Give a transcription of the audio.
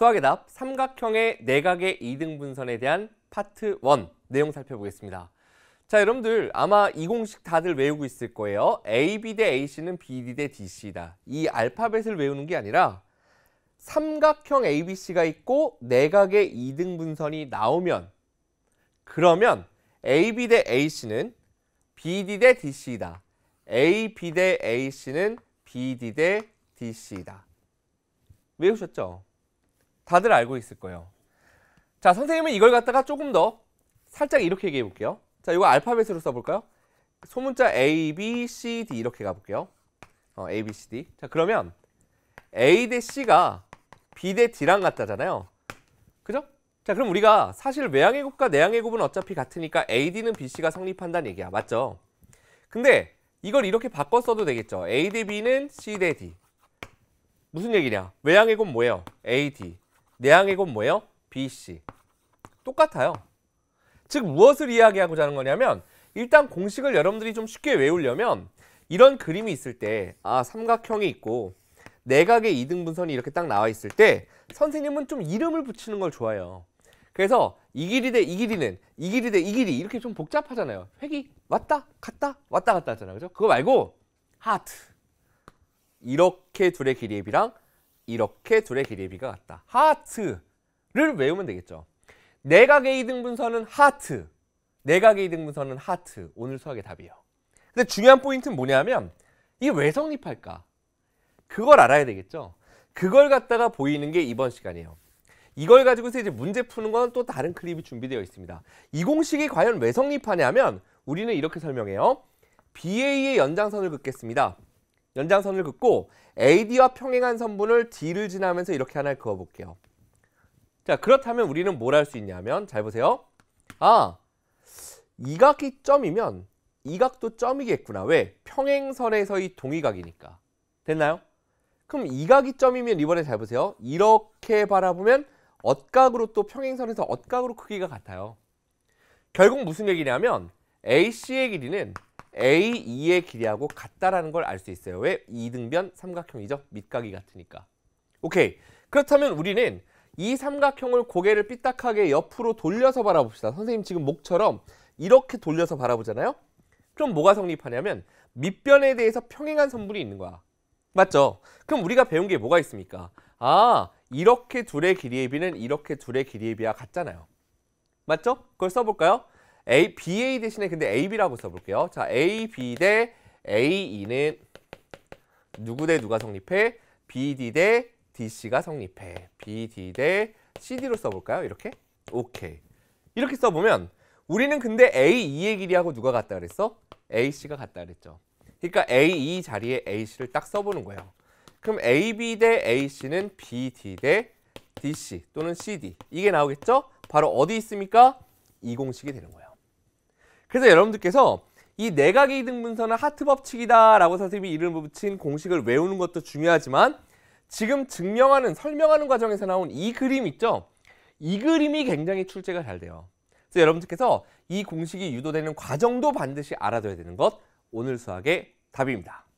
수학의 답 삼각형의 내각의 이등분선에 대한 파트 1 내용 살펴보겠습니다. 자 여러분들 아마 이 공식 다들 외우고 있을 거예요. AB 대 AC는 BD 대 DC다. 이 알파벳을 외우는 게 아니라 삼각형 ABC가 있고 내각의 이등분선이 나오면 그러면 AB 대 AC는 BD 대 DC다. AB 대 AC는 BD 대 DC다. 외우셨죠? 다들 알고 있을 거예요. 자, 선생님은 이걸 갖다가 조금 더 살짝 이렇게 얘기해 볼게요. 자, 이거 알파벳으로 써볼까요? 소문자 A, B, C, D 이렇게 가볼게요. 어, A, B, C, D. 자, 그러면 A 대 C가 B 대 D랑 같다잖아요. 그죠? 자, 그럼 우리가 사실 외항의곱과 내항의곱은 어차피 같으니까 AD는 BC가 성립한다는 얘기야. 맞죠? 근데 이걸 이렇게 바꿔 써도 되겠죠. A 대 B는 C 대 D. 무슨 얘기냐? 외항의곱 뭐예요? AD. 내항의은 뭐예요? BC. 똑같아요. 즉 무엇을 이야기하고자 하는 거냐면 일단 공식을 여러분들이 좀 쉽게 외우려면 이런 그림이 있을 때 아 삼각형이 있고 내각의 이등분선이 이렇게 딱 나와 있을 때 선생님은 좀 이름을 붙이는 걸 좋아해요. 그래서 이 길이 대 이 길이는 이 길이 대 이 길이 이렇게 좀 복잡하잖아요. 획이 왔다 갔다 왔다 갔다 하잖아요. 그죠? 그거 말고 하트 이렇게 둘의 길이의 비랑 이렇게 둘의 길이비가 의 같다. 하트를 외우면 되겠죠. 내각의 이등분선은 하트. 내각의 이등분선은 하트. 오늘 수학의 답이에요. 근데 중요한 포인트는 뭐냐면 이게 왜 성립할까? 그걸 알아야 되겠죠. 그걸 갖다가 보이는 게 이번 시간이에요. 이걸 가지고서 이제 문제 푸는 건 또 다른 클립이 준비되어 있습니다. 이 공식이 과연 왜 성립하냐면 우리는 이렇게 설명해요. BA의 연장선을 긋겠습니다. 연장선을 긋고 AD와 평행한 선분을 D를 지나면서 이렇게 하나 그어볼게요. 자 그렇다면 우리는 뭘 할 수 있냐면 잘 보세요. 아이 각이 점이면 이 각도 점이겠구나. 왜? 평행선에서의 동의각이니까. 됐나요? 그럼 이 각이 점이면 이번에 잘 보세요. 이렇게 바라보면 엇각으로 또 평행선에서 엇각으로 크기가 같아요. 결국 무슨 얘기냐면 AC의 길이는 A, 2의 길이하고 같다라는 걸 알 수 있어요. 왜? 2등변 삼각형이죠. 밑각이 같으니까. 오케이. 그렇다면 우리는 이 삼각형을 고개를 삐딱하게 옆으로 돌려서 바라봅시다. 선생님 지금 목처럼 이렇게 돌려서 바라보잖아요. 그럼 뭐가 성립하냐면 밑변에 대해서 평행한 선분이 있는 거야. 맞죠? 그럼 우리가 배운 게 뭐가 있습니까? 아, 이렇게 둘의 길이의 비는 이렇게 둘의 길이의 비와 같잖아요. 맞죠? 그걸 써볼까요? A, BA 대신에 근데 AB라고 써볼게요. 자, AB 대 AE는 누구 대 누가 성립해? BD 대 DC가 성립해. BD 대 CD로 써볼까요? 이렇게? 오케이. 이렇게 써보면 우리는 근데 AE의 길이하고 누가 같다 그랬어? AC가 같다 그랬죠. 그러니까 AE 자리에 AC를 딱 써보는 거예요. 그럼 AB 대 AC는 BD 대 DC 또는 CD 이게 나오겠죠? 바로 어디 있습니까? 이 공식이 되는 거예요. 그래서 여러분들께서 이 내각 이등 분서은 하트 법칙이다라고 선생님이 이름을 붙인 공식을 외우는 것도 중요하지만 지금 증명하는 설명하는 과정에서 나온 이 그림 있죠? 이 그림이 굉장히 출제가 잘 돼요. 그래서 여러분들께서 이 공식이 유도되는 과정도 반드시 알아둬야 되는 것 오늘 수학의 답입니다.